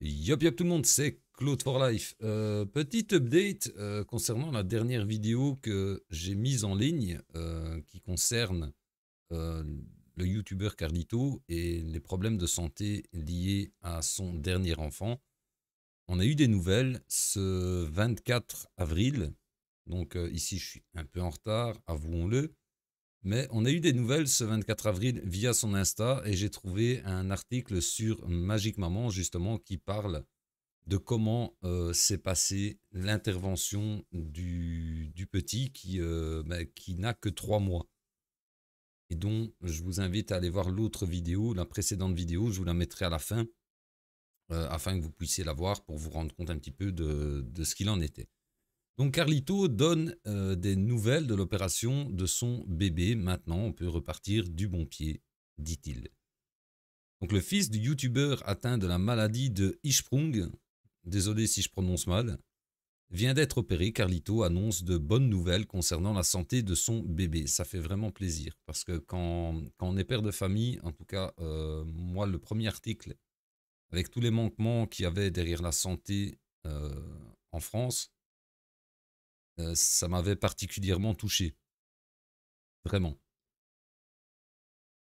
Yop yop tout le monde, c'est Claude for Life. Euh, petite update euh, concernant la dernière vidéo que j'ai mise en ligne euh, qui concerne le youtubeur Cardito et les problèmes de santé liés à son dernier enfant. On a eu des nouvelles ce 24 avril. Donc ici je suis un peu en retard, avouons-le. Mais on a eu des nouvelles ce 24 avril via son Insta et j'ai trouvé un article sur Magique Maman justement qui parle de comment euh, s'est passée l'intervention du, petit qui, euh, bah, qui n'a que trois mois. Et donc je vous invite à aller voir l'autre vidéo, la précédente vidéo, je vous la mettrai à la fin, euh, afin que vous puissiez la voir pour vous rendre compte un petit peu de ce qu'il en était. Donc Carlito donne euh, des nouvelles de l'opération de son bébé. Maintenant, on peut repartir du bon pied, dit-il. Donc le fils du youtubeur atteint de la maladie de Ishprung, désolé si je prononce mal, vient d'être opéré. Carlito annonce de bonnes nouvelles concernant la santé de son bébé. Ça fait vraiment plaisir parce que quand, quand on est père de famille, en tout cas, euh, moi, le premier article, avec tous les manquements qu'il y avait derrière la santé euh, en France, euh, ça m'avait particulièrement touché. Vraiment.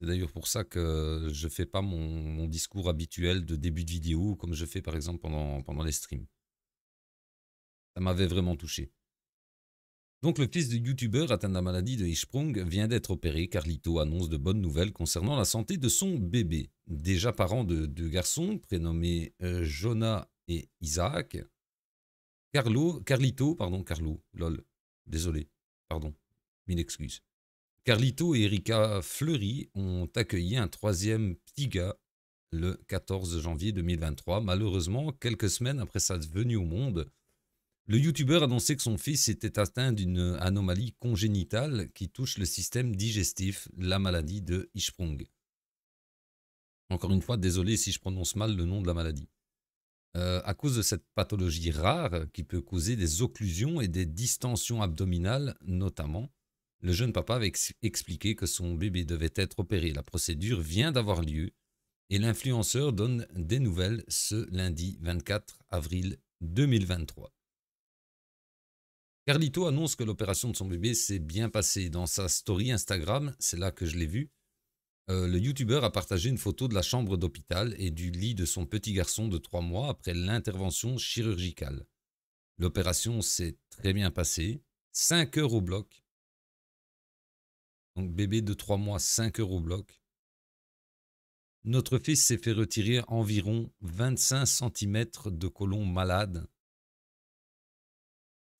C'est d'ailleurs pour ça que je ne fais pas mon, discours habituel de début de vidéo, comme je fais par exemple pendant, les streams. Ça m'avait vraiment touché. Donc le fils du youtubeur atteint de la maladie de Hirschsprung vient d'être opéré. Carlito annonce de bonnes nouvelles concernant la santé de son bébé. Déjà parent de deux garçons prénommés euh, Jonah et Isaac, Carlo, Carlito, pardon, Carlo, lol, désolé, pardon, mille excuses. Carlito et Erika Fleury ont accueilli un troisième petit gars le 14 janvier 2023. Malheureusement, quelques semaines après sa venue au monde, le youtubeur annonçait que son fils était atteint d'une anomalie congénitale qui touche le système digestif, la maladie de Hirschsprung. Encore une fois, désolé si je prononce mal le nom de la maladie. Euh, à cause de cette pathologie rare qui peut causer des occlusions et des distensions abdominales notamment. Le jeune papa avait expliqué que son bébé devait être opéré. La procédure vient d'avoir lieu et l'influenceur donne des nouvelles ce lundi 24 avril 2023. Carlito annonce que l'opération de son bébé s'est bien passée dans sa story Instagram, c'est là que je l'ai vu. Euh, le youtubeur a partagé une photo de la chambre d'hôpital et du lit de son petit garçon de 3 mois après l'intervention chirurgicale. L'opération s'est très bien passée, 5 heures au bloc. Donc bébé de 3 mois, 5 heures au bloc. Notre fils s'est fait retirer environ 25 cm de colon malade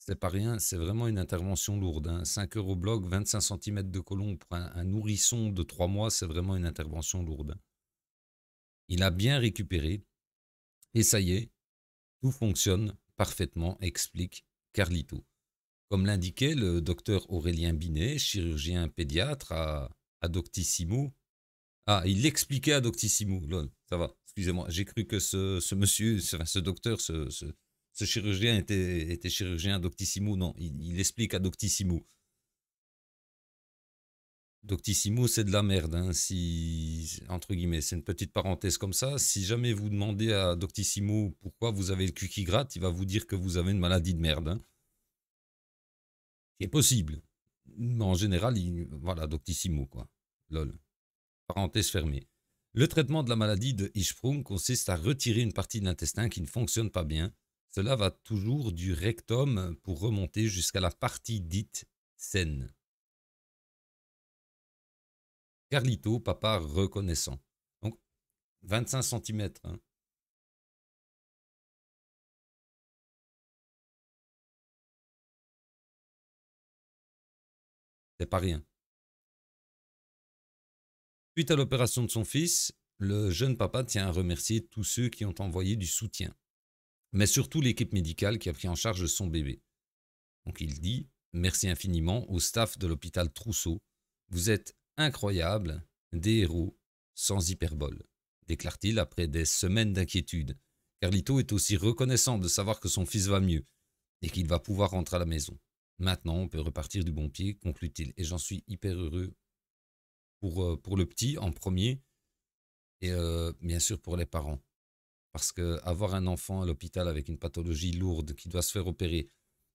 c'est pas rien, c'est vraiment une intervention lourde. 5 hein. euros bloc, 25 cm de colon pour un, nourrisson de 3 mois, c'est vraiment une intervention lourde. Il a bien récupéré. Et ça y est, tout fonctionne parfaitement, explique Carlito. Comme l'indiquait le docteur Aurélien Binet, chirurgien pédiatre à, Doctissimo. Ah, il expliquait à Doctissimo. ça va, excusez-moi. J'ai cru que ce, monsieur, ce, docteur, ce, ce chirurgien était, chirurgien Doctissimo. Non, il, explique à Doctissimo. Doctissimo, c'est de la merde, hein, si, entre guillemets, c'est une petite parenthèse comme ça. Si jamais vous demandez à Doctissimo pourquoi vous avez le cul qui gratte, il va vous dire que vous avez une maladie de merde. Hein. C'est possible. Mais en général, voilà, Doctissimo, quoi. Lol. Parenthèse fermée. Le traitement de la maladie de Hirschsprung consiste à retirer une partie de l'intestin qui ne fonctionne pas bien cela va toujours du rectum pour remonter jusqu'à la partie dite saine. Carlito, papa reconnaissant. Donc, 25 cm. Hein. C'est pas rien. Suite à l'opération de son fils, le jeune papa tient à remercier tous ceux qui ont envoyé du soutien mais surtout l'équipe médicale qui a pris en charge son bébé. Donc il dit merci infiniment au staff de l'hôpital Trousseau. Vous êtes incroyables, des héros, sans hyperbole, déclare-t-il après des semaines d'inquiétude. Carlito est aussi reconnaissant de savoir que son fils va mieux et qu'il va pouvoir rentrer à la maison. Maintenant, on peut repartir du bon pied, conclut-il, et j'en suis hyper heureux pour, euh, pour le petit en premier, et euh, bien sûr pour les parents. Parce que avoir un enfant à l'hôpital avec une pathologie lourde qui doit se faire opérer,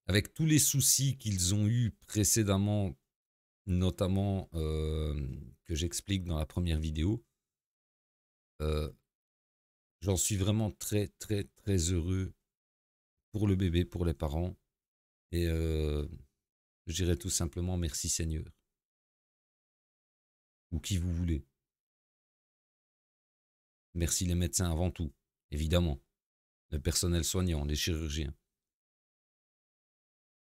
avec tous les soucis qu'ils ont eus précédemment, notamment euh, que j'explique dans la première vidéo, euh, j'en suis vraiment très, très, très heureux pour le bébé, pour les parents. Et euh, je dirais tout simplement merci Seigneur. Ou qui vous voulez. Merci les médecins avant tout évidemment, le personnel soignant, les chirurgiens.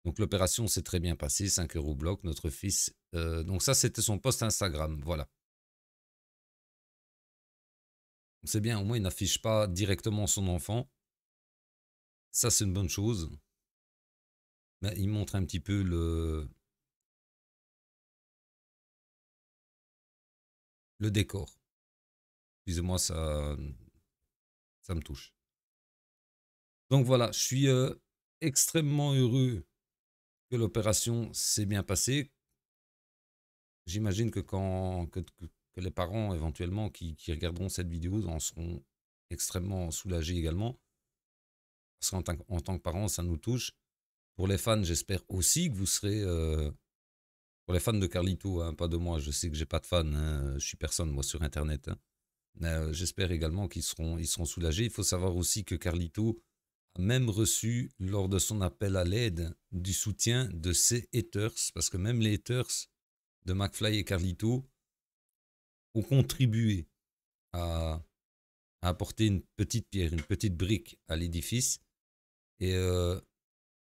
Donc l'opération s'est très bien passée, 5 euros bloc, notre fils. Euh, donc ça, c'était son post Instagram, voilà. C'est bien, au moins il n'affiche pas directement son enfant. Ça, c'est une bonne chose. Mais il montre un petit peu le, le décor. Excusez-moi, ça, me touche. Donc voilà, je suis euh, extrêmement heureux que l'opération s'est bien passée. J'imagine que quand que, les parents éventuellement qui, regarderont cette vidéo en seront extrêmement soulagés également. Parce qu'en en tant que parents, ça nous touche. Pour les fans, j'espère aussi que vous serez... Euh, pour les fans de Carlito, hein, pas de moi, je sais que j'ai pas de fans, hein, je suis personne moi sur Internet. Hein. Euh, j'espère également qu'ils seront, ils seront soulagés. Il faut savoir aussi que Carlito a même reçu, lors de son appel à l'aide, du soutien de ses haters, parce que même les haters de McFly et Carlito ont contribué à, apporter une petite pierre, une petite brique à l'édifice. Et euh,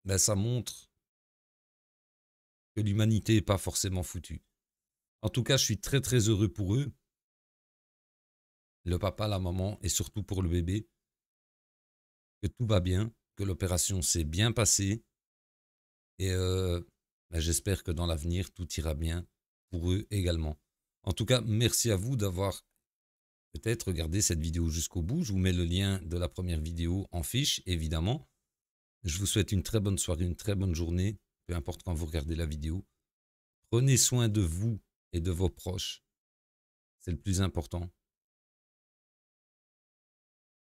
ben, ça montre que l'humanité n'est pas forcément foutue. En tout cas, je suis très très heureux pour eux le papa, la maman et surtout pour le bébé, que tout va bien, que l'opération s'est bien passée. Et euh, bah, j'espère que dans l'avenir, tout ira bien pour eux également. En tout cas, merci à vous d'avoir peut-être regardé cette vidéo jusqu'au bout. Je vous mets le lien de la première vidéo en fiche, évidemment. Je vous souhaite une très bonne soirée, une très bonne journée, peu importe quand vous regardez la vidéo. Prenez soin de vous et de vos proches. C'est le plus important